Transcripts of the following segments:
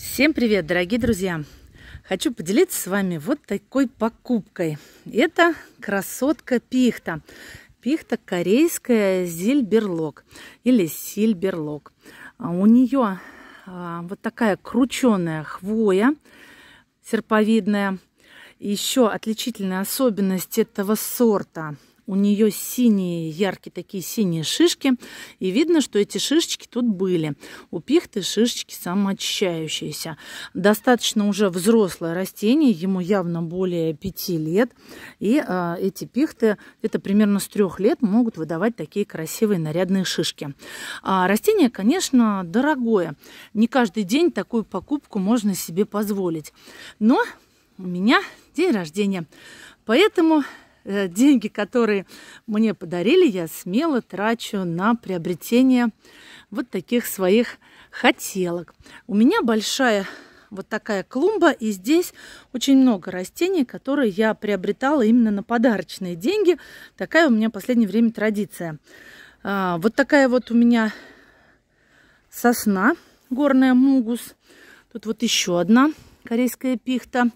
Всем привет, дорогие друзья! Хочу поделиться с вами вот такой покупкой. Это красотка пихта. Пихта корейская зильберлок или сильберлок. А у нее а, вот такая крученая хвоя серповидная. Еще отличительная особенность этого сорта – у нее синие, яркие такие синие шишки. И видно, что эти шишечки тут были. У пихты шишечки самоочищающиеся. Достаточно уже взрослое растение, ему явно более 5 лет. И э, эти пихты, это примерно с 3 лет, могут выдавать такие красивые нарядные шишки. А растение, конечно, дорогое. Не каждый день такую покупку можно себе позволить. Но у меня день рождения. Поэтому Э, деньги, которые мне подарили, я смело трачу на приобретение вот таких своих хотелок. У меня большая вот такая клумба, и здесь очень много растений, которые я приобретала именно на подарочные деньги. Такая у меня в последнее время традиция. А, вот такая вот у меня сосна горная мугус. Тут вот еще одна корейская пихта.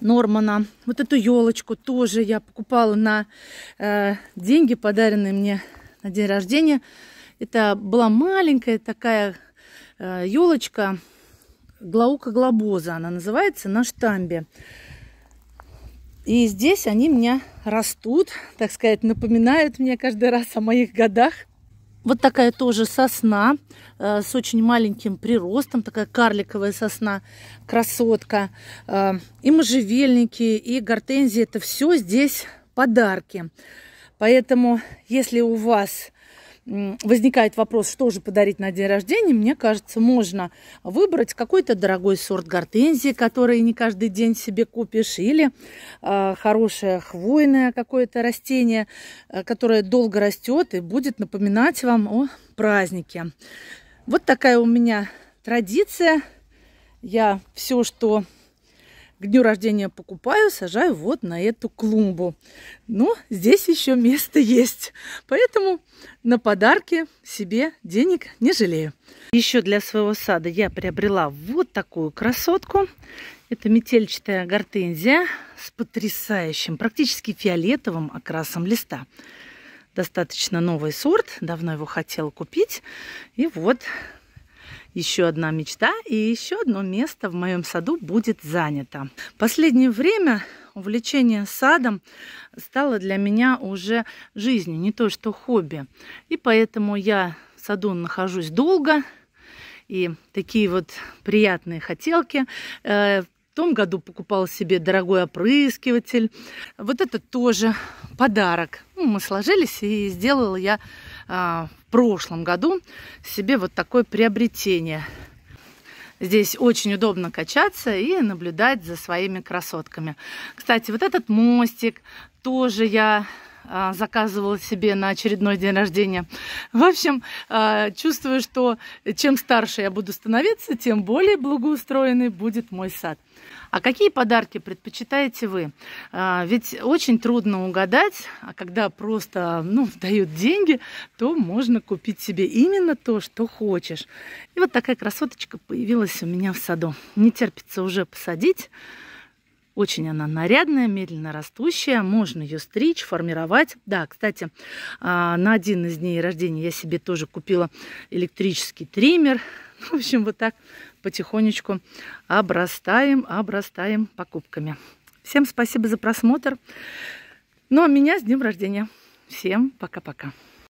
Нормана. Вот эту елочку тоже я покупала на э, деньги, подаренные мне на день рождения. Это была маленькая такая э, елочка Глаука глобоза. Она называется на штамбе. И здесь они меня растут, так сказать, напоминают мне каждый раз о моих годах. Вот такая тоже сосна э, с очень маленьким приростом, такая карликовая сосна, красотка. Э, и можжевельники, и гортензии, это все здесь подарки. Поэтому, если у вас возникает вопрос, что же подарить на день рождения, мне кажется, можно выбрать какой-то дорогой сорт гортензии, который не каждый день себе купишь, или э, хорошее хвойное какое-то растение, э, которое долго растет и будет напоминать вам о празднике. Вот такая у меня традиция. Я все, что к дню рождения покупаю, сажаю вот на эту клумбу. Но здесь еще место есть, поэтому на подарки себе денег не жалею. Еще для своего сада я приобрела вот такую красотку. Это метельчатая гортензия с потрясающим, практически фиолетовым окрасом листа. Достаточно новый сорт, давно его хотела купить. И вот еще одна мечта и еще одно место в моем саду будет занято. Последнее время увлечение садом стало для меня уже жизнью, не то что хобби. И поэтому я в саду нахожусь долго, и такие вот приятные хотелки э, в том году покупал себе дорогой опрыскиватель. Вот это тоже подарок. Ну, мы сложились, и сделала я а, прошлом году себе вот такое приобретение. Здесь очень удобно качаться и наблюдать за своими красотками. Кстати, вот этот мостик тоже я а, заказывала себе на очередной день рождения. В общем, а, чувствую, что чем старше я буду становиться, тем более благоустроенный будет мой сад. А какие подарки предпочитаете вы? А, ведь очень трудно угадать, а когда просто ну, дают деньги, то можно купить себе именно то, что хочешь. И вот такая красоточка появилась у меня в саду. Не терпится уже посадить. Очень она нарядная, медленно растущая. Можно ее стричь, формировать. Да, кстати, а, на один из дней рождения я себе тоже купила электрический триммер. В общем, вот так потихонечку обрастаем, обрастаем покупками. Всем спасибо за просмотр. Ну, а меня с днем рождения. Всем пока-пока.